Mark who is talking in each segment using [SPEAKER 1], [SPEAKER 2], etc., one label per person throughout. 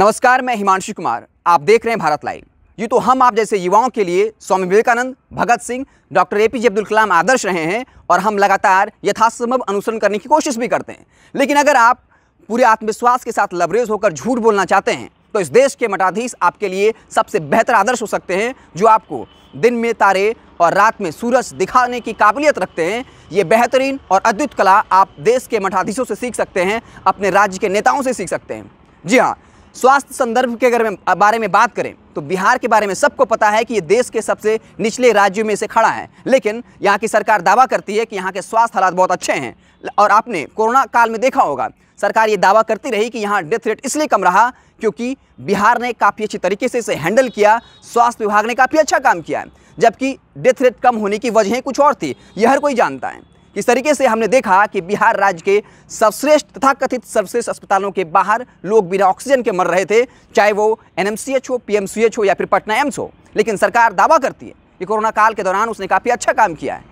[SPEAKER 1] नमस्कार मैं हिमांशु कुमार आप देख रहे हैं भारत लाइव ये तो हम आप जैसे युवाओं के लिए Swami Vivekananda Bhagat Singh doctor A P J Abdul Kalam आदर्श रहे हैं और हम लगातार यथासंभव अनुसरण करने की कोशिश भी करते हैं लेकिन अगर आप पूरे आत्मविश्वास के साथ लबरेज होकर झूठ बोलना चाहते हैं तो इस देश के मठाधीश आपके लिए सबसे बेहतर आदर्श हो सकते हैं जो आपको दिन में तारे और रात में सूरज दिखाने की काबिलियत रखते हैं ये बेहतरीन और अद्भुत कला आप देश के मठाधीशों से सीख सकते हैं अपने राज्य के नेताओं से सीख सकते हैं जी हाँ स्वास्थ्य संदर्भ के अगर बारे में बात करें तो बिहार के बारे में सबको पता है कि ये देश के सबसे निचले राज्यों में से खड़ा है लेकिन यहाँ की सरकार दावा करती है कि यहाँ के स्वास्थ्य हालात बहुत अच्छे हैं और आपने कोरोना काल में देखा होगा सरकार ये दावा करती रही कि यहाँ डेथ रेट इसलिए कम रहा क्योंकि बिहार ने काफ़ी अच्छी तरीके से इसे हैंडल किया स्वास्थ्य विभाग ने काफ़ी अच्छा काम किया जबकि डेथ रेट कम होने की वजहें कुछ और थी यह हर कोई जानता है इस तरीके से हमने देखा कि बिहार राज्य के सर्वश्रेष्ठ तथा कथित सर्वश्रेष्ठ अस्पतालों के बाहर लोग बिना ऑक्सीजन के मर रहे थे चाहे वो एनएमसीएच हो पीएमसीएच हो या फिर पटना एम्स हो लेकिन सरकार दावा करती है कि कोरोना काल के दौरान उसने काफ़ी अच्छा काम किया है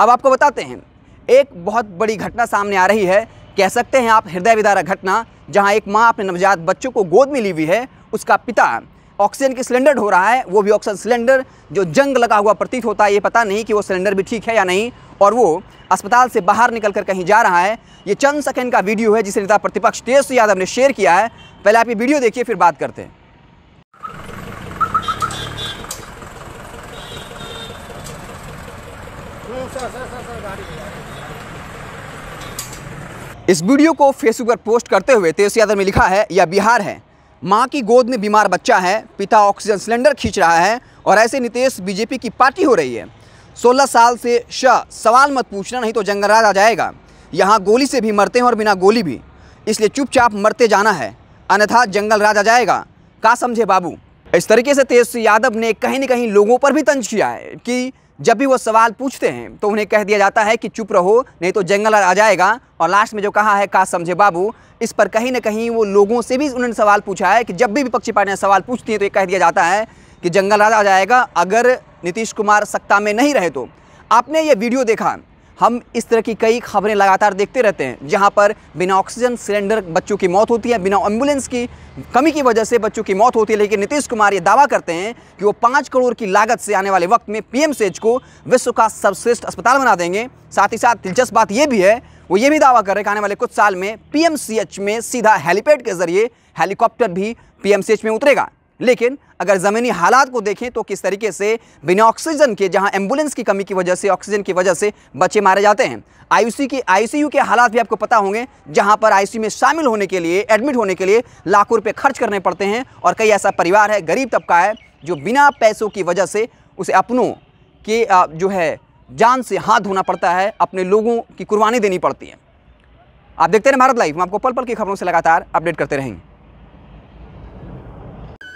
[SPEAKER 1] अब आपको बताते हैं एक बहुत बड़ी घटना सामने आ रही है कह सकते हैं आप हृदय विदारक घटना जहाँ एक माँ अपने नवजात बच्चों को गोद में ली हुई है उसका पिता ऑक्सीजन की सिलेंडर हो रहा है वो भी ऑक्सीजन सिलेंडर जो जंग लगा हुआ प्रतीत होता है ये पता नहीं कि वो सिलेंडर भी ठीक है या नहीं और वो अस्पताल से बाहर निकल कर कहीं जा रहा है ये चंद सेकेंड का वीडियो है जिसे नेता प्रतिपक्ष तेजस्वी यादव ने शेयर किया है पहले आप ये वीडियो देखिए फिर बात करते हैं इस वीडियो को फेसबुक पर पोस्ट करते हुए तेजस्वी यादव ने लिखा है यह बिहार है माँ की गोद में बीमार बच्चा है पिता ऑक्सीजन सिलेंडर खींच रहा है और ऐसे नितेश बीजेपी की पार्टी हो रही है 16 साल से शाह सवाल मत पूछना नहीं तो जंगलराज आ जाएगा यहाँ गोली से भी मरते हैं और बिना गोली भी इसलिए चुपचाप मरते जाना है अन्यथा जंगल राज आ जाएगा का समझे बाबू इस तरीके से तेजस्वी यादव ने कहीं न कहीं लोगों पर भी तंज किया है कि जब भी वो सवाल पूछते हैं तो उन्हें कह दिया जाता है कि चुप रहो नहीं तो जंगल आ जाएगा और लास्ट में जो कहा है का समझे बाबू इस पर कहीं ना कहीं वो लोगों से भी उन्होंने सवाल पूछा है कि जब भी विपक्षी पार्टियाँ सवाल पूछती हैं तो ये कह दिया जाता है कि जंगल आ जाएगा अगर नीतीश कुमार सत्ता में नहीं रहे तो आपने ये वीडियो देखा हम इस तरह की कई खबरें लगातार देखते रहते हैं जहाँ पर बिना ऑक्सीजन सिलेंडर बच्चों की मौत होती है बिना एम्बुलेंस की कमी की वजह से बच्चों की मौत होती है लेकिन नीतीश कुमार ये दावा करते हैं कि वो पाँच करोड़ की लागत से आने वाले वक्त में पी को विश्व का सर्वश्रेष्ठ अस्पताल बना देंगे साथ ही साथ दिलचस्प बात यह भी है वो ये भी दावा कर रहे हैं कि आने वाले कुछ साल में पी में सीधा हेलीपैड के जरिए हेलीकॉप्टर भी पी में उतरेगा लेकिन अगर ज़मीनी हालात को देखें तो किस तरीके से बिना ऑक्सीजन के जहां एम्बुलेंस की कमी की वजह से ऑक्सीजन की वजह से बच्चे मारे जाते हैं आईसी के आईसीयू के हालात भी आपको पता होंगे जहां पर आईसी में शामिल होने के लिए एडमिट होने के लिए लाखों रुपये खर्च करने पड़ते हैं और कई ऐसा परिवार है गरीब तबका है जो बिना पैसों की वजह से उसे अपनों के जो है जान से हाथ धोना पड़ता है अपने लोगों की कुर्बानी देनी पड़ती है आप देखते रहें भारत लाइव हम आपको पल पल की खबरों से लगातार अपडेट करते रहेंगे